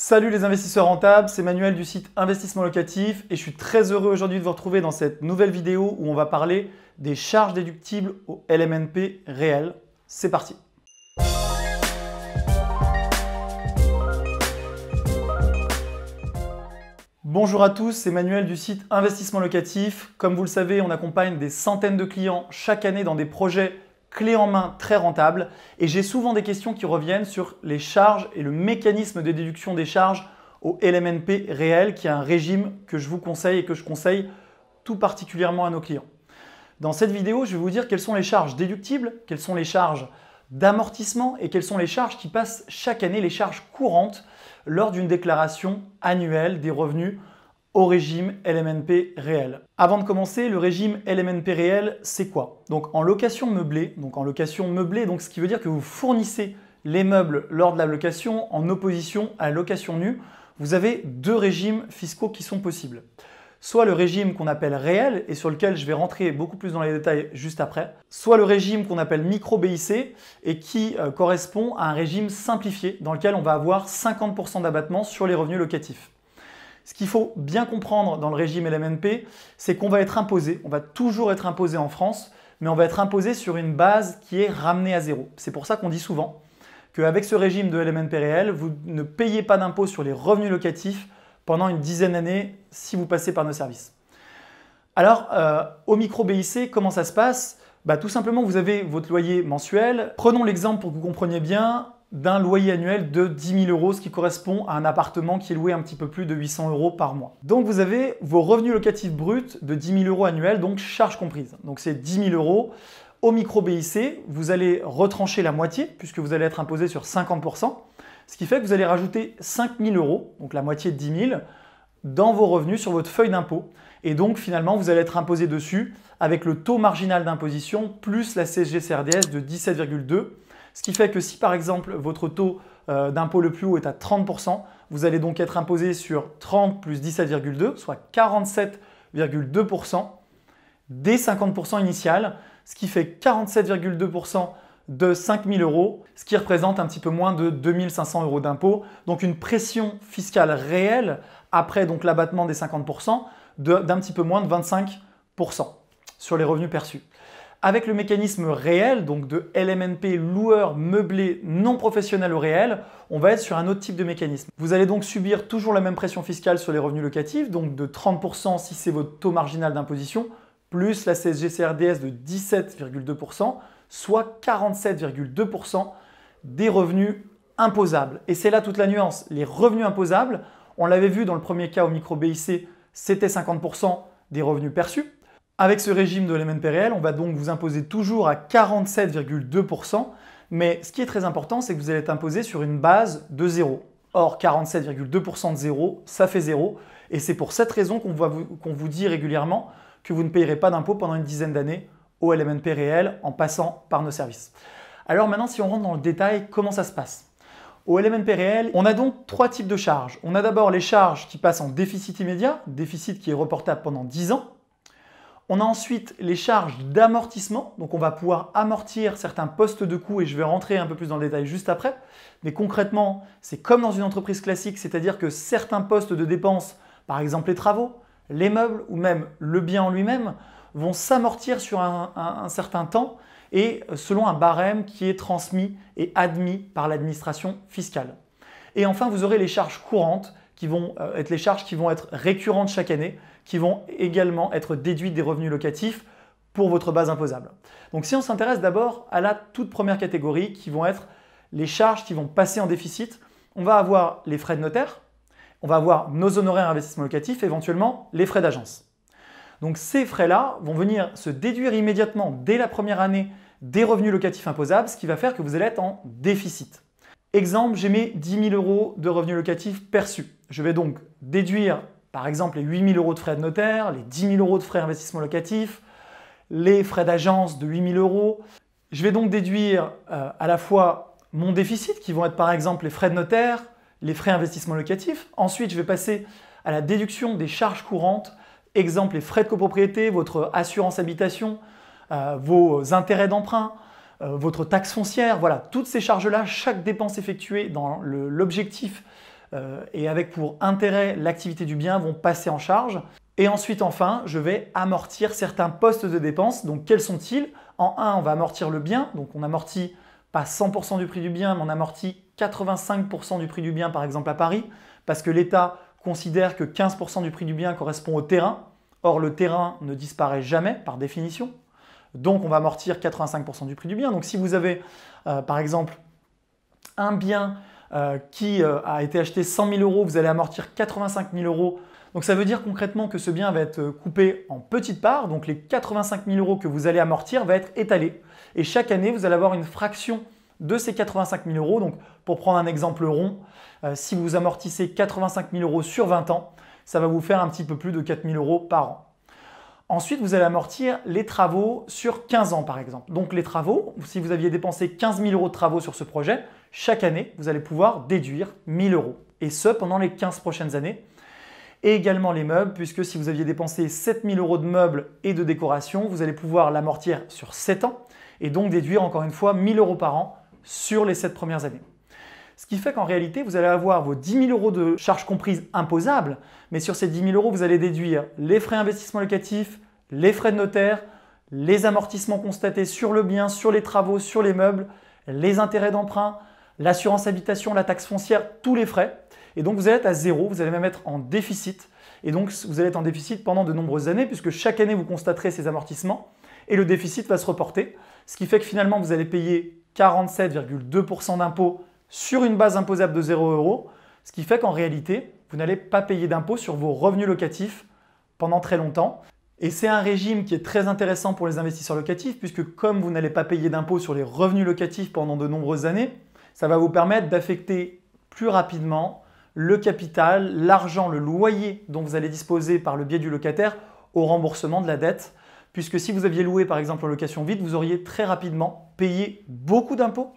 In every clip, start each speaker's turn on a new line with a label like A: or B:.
A: Salut les investisseurs rentables, c'est Manuel du site Investissement Locatif et je suis très heureux aujourd'hui de vous retrouver dans cette nouvelle vidéo où on va parler des charges déductibles au LMNP réel. C'est parti Bonjour à tous, c'est Manuel du site Investissement Locatif. Comme vous le savez, on accompagne des centaines de clients chaque année dans des projets clé en main très rentable. Et j'ai souvent des questions qui reviennent sur les charges et le mécanisme de déduction des charges au LMNP réel, qui est un régime que je vous conseille et que je conseille tout particulièrement à nos clients. Dans cette vidéo, je vais vous dire quelles sont les charges déductibles, quelles sont les charges d'amortissement et quelles sont les charges qui passent chaque année, les charges courantes, lors d'une déclaration annuelle des revenus au régime LMNP réel. Avant de commencer, le régime LMNP réel, c'est quoi Donc en location meublée, donc en location meublée, donc ce qui veut dire que vous fournissez les meubles lors de la location en opposition à la location nue, vous avez deux régimes fiscaux qui sont possibles. Soit le régime qu'on appelle réel et sur lequel je vais rentrer beaucoup plus dans les détails juste après, soit le régime qu'on appelle micro-BIC et qui euh, correspond à un régime simplifié dans lequel on va avoir 50% d'abattement sur les revenus locatifs. Ce qu'il faut bien comprendre dans le régime LMNP, c'est qu'on va être imposé, on va toujours être imposé en France, mais on va être imposé sur une base qui est ramenée à zéro. C'est pour ça qu'on dit souvent qu'avec ce régime de LMNP réel, vous ne payez pas d'impôt sur les revenus locatifs pendant une dizaine d'années si vous passez par nos services. Alors, euh, au micro-BIC, comment ça se passe bah, Tout simplement, vous avez votre loyer mensuel. Prenons l'exemple pour que vous compreniez bien d'un loyer annuel de 10 000 euros, ce qui correspond à un appartement qui est loué un petit peu plus de 800 euros par mois. Donc vous avez vos revenus locatifs bruts de 10 000 euros annuels, donc charges comprises. Donc c'est 10 000 euros. Au micro-BIC, vous allez retrancher la moitié, puisque vous allez être imposé sur 50%, ce qui fait que vous allez rajouter 5 000 euros, donc la moitié de 10 000, dans vos revenus sur votre feuille d'impôt. Et donc finalement, vous allez être imposé dessus avec le taux marginal d'imposition plus la CSG-CRDS de 17,2%. Ce qui fait que si par exemple votre taux euh, d'impôt le plus haut est à 30%, vous allez donc être imposé sur 30 plus 17,2, soit 47,2% des 50% initiales, ce qui fait 47,2% de 5 000 euros, ce qui représente un petit peu moins de 2500 euros d'impôt. Donc une pression fiscale réelle après donc l'abattement des 50% d'un petit peu moins de 25% sur les revenus perçus. Avec le mécanisme réel, donc de LMNP loueur meublé non professionnel au réel, on va être sur un autre type de mécanisme. Vous allez donc subir toujours la même pression fiscale sur les revenus locatifs, donc de 30% si c'est votre taux marginal d'imposition, plus la CSG-CRDS de 17,2%, soit 47,2% des revenus imposables. Et c'est là toute la nuance. Les revenus imposables, on l'avait vu dans le premier cas au micro BIC, c'était 50% des revenus perçus. Avec ce régime de réel, on va donc vous imposer toujours à 47,2%, mais ce qui est très important, c'est que vous allez être imposé sur une base de 0. Or, 47,2% de 0, ça fait 0, et c'est pour cette raison qu'on vous, dit régulièrement que vous ne payerez pas d'impôts pendant une dizaine d'années au LMNP réel en passant par nos services. Alors maintenant, si on rentre dans le détail, comment ça se passe au LMNP réel, on a donc trois types de charges. On a d'abord les charges qui passent en déficit immédiat, déficit qui est reportable pendant 10 ans. On a ensuite les charges d'amortissement, donc on va pouvoir amortir certains postes de coûts et je vais rentrer un peu plus dans le détail juste après. Mais concrètement, c'est comme dans une entreprise classique, c'est-à-dire que certains postes de dépenses, par exemple les travaux, les meubles ou même le bien en lui-même, vont s'amortir sur un, un, certain temps et selon un barème qui est transmis et admis par l'administration fiscale. Et enfin, vous aurez les charges courantes qui vont euh, être les charges qui vont être récurrentes chaque année qui vont également être déduits des revenus locatifs pour votre base imposable. Donc si on s'intéresse d'abord à la toute première catégorie qui vont être les charges qui vont passer en déficit, on va avoir les frais de notaire, on va avoir nos honoraires investissement locatif, éventuellement les frais d'agence. Donc ces frais-là vont venir se déduire immédiatement dès la première année des revenus locatifs imposables, ce qui va faire que vous allez être en déficit. Exemple, j'ai mes 10 000 euros de revenus locatifs perçus. Je vais donc déduire par exemple, les 8 000 euros de frais de notaire, les 10 000 euros de frais d'investissement locatif, les frais d'agence de 8 000 euros. Je vais donc déduire euh, à la fois mon déficit, qui vont être par exemple les frais de notaire, les frais d'investissement locatif. Ensuite, je vais passer à la déduction des charges courantes, exemple les frais de copropriété, votre assurance habitation, euh, vos intérêts d'emprunt, euh, votre taxe foncière. Voilà, toutes ces charges-là, chaque dépense effectuée dans l'objectif euh, et avec pour intérêt l'activité du bien vont passer en charge. Et ensuite, enfin, je vais amortir certains postes de dépenses. Donc, quels sont-ils En 1, on va amortir le bien. Donc, on amortit pas 100% du prix du bien, mais on amortit 85% du prix du bien, par exemple à Paris, parce que l'État considère que 15% du prix du bien correspond au terrain. Or, le terrain ne disparaît jamais, par définition. Donc, on va amortir 85% du prix du bien. Donc, si vous avez, euh, par exemple, un bien euh, qui euh, a été acheté 100 000 euros, vous allez amortir 85 000 euros. Donc ça veut dire concrètement que ce bien va être euh, coupé en petites parts, donc les 85 000 euros que vous allez amortir va être étalé. Et chaque année, vous allez avoir une fraction de ces 85 000 euros. Donc pour prendre un exemple rond, si vous amortissez 85 000 euros sur 20 ans, ça va vous faire un petit peu plus de 4 000 euros par an. Ensuite, vous allez amortir les travaux sur 15 ans par exemple. Donc les travaux, si vous aviez dépensé 15 000 euros de travaux sur ce projet, chaque année, vous allez pouvoir déduire 1000 euros. Et ce, pendant les 15 prochaines années. Et également les meubles, puisque si vous aviez dépensé 7000 euros de meubles et de décoration, vous allez pouvoir l'amortir sur 7 ans et donc déduire encore une fois 1000 euros par an sur les 7 premières années. Ce qui fait qu'en réalité, vous allez avoir vos 10 000 euros de charges comprises imposables, mais sur ces 10 000 euros, vous allez déduire les frais d'investissement locatif, les frais de notaire, les amortissements constatés sur le bien, sur les travaux, sur les meubles, les intérêts d'emprunt, l'assurance habitation, la taxe foncière, tous les frais. Et donc vous allez être à zéro, vous allez même être en déficit. Et donc vous allez être en déficit pendant de nombreuses années, puisque chaque année vous constaterez ces amortissements et le déficit va se reporter. Ce qui fait que finalement vous allez payer 47,2% d'impôts sur une base imposable de 0 euros. Ce qui fait qu'en réalité, vous n'allez pas payer d'impôts sur vos revenus locatifs pendant très longtemps. Et c'est un régime qui est très intéressant pour les investisseurs locatifs, puisque comme vous n'allez pas payer d'impôts sur les revenus locatifs pendant de nombreuses années, ça va vous permettre d'affecter plus rapidement le capital, l'argent, le loyer dont vous allez disposer par le biais du locataire au remboursement de la dette. Puisque si vous aviez loué par exemple en location vide, vous auriez très rapidement payé beaucoup d'impôts,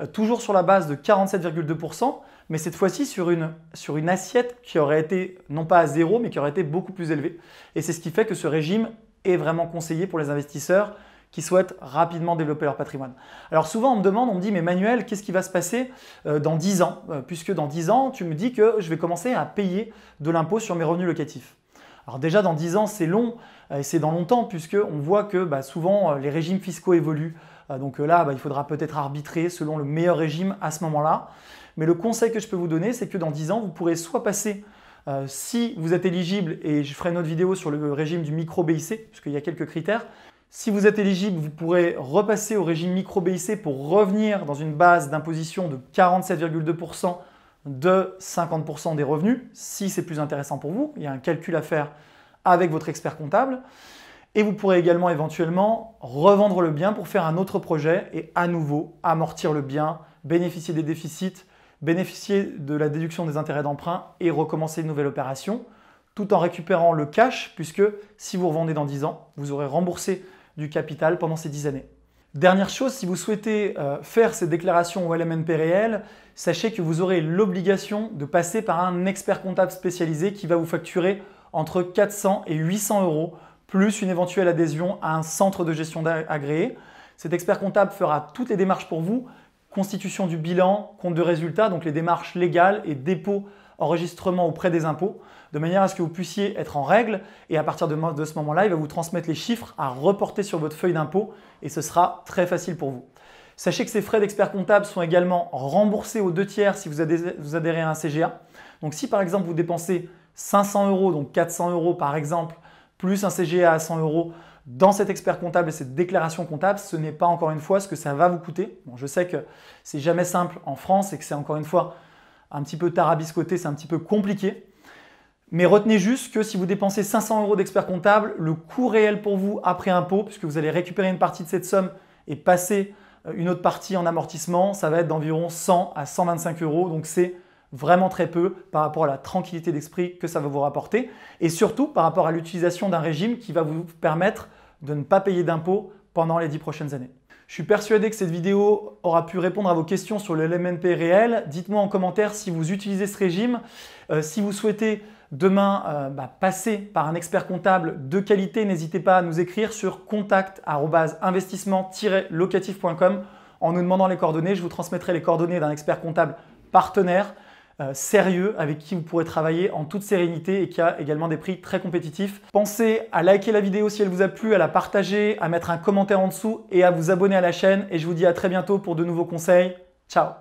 A: euh, toujours sur la base de 47,2%, mais cette fois-ci sur une, sur une assiette qui aurait été non pas à zéro, mais qui aurait été beaucoup plus élevée. Et c'est ce qui fait que ce régime est vraiment conseillé pour les investisseurs qui souhaitent rapidement développer leur patrimoine. Alors souvent on me demande, on me dit mais Manuel, qu'est-ce qui va se passer euh, dans 10 ans euh, Puisque dans 10 ans, tu me dis que je vais commencer à payer de l'impôt sur mes revenus locatifs. Alors déjà dans 10 ans, c'est long euh, et c'est dans longtemps puisque on voit que bah, souvent les régimes fiscaux évoluent. Donc là, bah, il faudra peut-être arbitrer selon le meilleur régime à ce moment-là. Mais le conseil que je peux vous donner, c'est que dans 10 ans, vous pourrez soit passer si vous êtes éligible, et je ferai une autre vidéo sur le régime du micro-BIC, puisqu'il y a quelques critères, si vous êtes éligible, vous pourrez repasser au régime micro-BIC pour revenir dans une base d'imposition de 47,2% de 50% des revenus, si c'est plus intéressant pour vous. Il y a un calcul à faire avec votre expert comptable. Et vous pourrez également éventuellement revendre le bien pour faire un autre projet et à nouveau amortir le bien, bénéficier des déficits, bénéficier de la déduction des intérêts d'emprunt et recommencer une nouvelle opération, tout en récupérant le cash, puisque si vous revendez dans 10 ans, vous aurez remboursé du capital pendant ces dix années. Dernière chose, si vous souhaitez euh, faire ces déclarations au LMNP réel, sachez que vous aurez l'obligation de passer par un expert comptable spécialisé qui va vous facturer entre 400 et 800 euros, plus une éventuelle adhésion à un centre de gestion agréé. Cet expert comptable fera toutes les démarches pour vous, constitution du bilan, compte de résultats, donc les démarches légales et dépôts enregistrement auprès des impôts, de manière à ce que vous puissiez être en règle. Et à partir de, ce moment-là, il va vous transmettre les chiffres à reporter sur votre feuille d'impôt et ce sera très facile pour vous. Sachez que ces frais d'expert comptable sont également remboursés aux deux tiers si vous adhérez à un CGA. Donc si par exemple vous dépensez 500 euros, donc 400 euros par exemple, plus un CGA à 100 euros, dans cet expert comptable et cette déclaration comptable, ce n'est pas encore une fois ce que ça va vous coûter. Bon, je sais que c'est jamais simple en France et que c'est encore une fois un petit peu tarabiscoté, c'est un petit peu compliqué. Mais retenez juste que si vous dépensez 500 euros d'expert comptable, le coût réel pour vous après impôt, puisque vous allez récupérer une partie de cette somme et passer euh, une autre partie en amortissement, ça va être d'environ 100 à 125 euros. Donc c'est vraiment très peu par rapport à la tranquillité d'esprit que ça va vous rapporter et surtout par rapport à l'utilisation d'un régime qui va vous permettre de ne pas payer d'impôts pendant les 10 prochaines années. Je suis persuadé que cette vidéo aura pu répondre à vos questions sur le LMNP réel. Dites-moi en commentaire si vous utilisez ce régime, euh, si vous souhaitez demain euh, bah, passer par un expert comptable de qualité, n'hésitez pas à nous écrire sur contact-investissement-locatif.com en nous demandant les coordonnées. Je vous transmettrai les coordonnées d'un expert comptable partenaire. Euh, sérieux avec qui vous pourrez travailler en toute sérénité et qui a également des prix très compétitifs. Pensez à liker la vidéo si elle vous a plu, à la partager, à mettre un commentaire en dessous et à vous abonner à la chaîne. Et je vous dis à très bientôt pour de nouveaux conseils. Ciao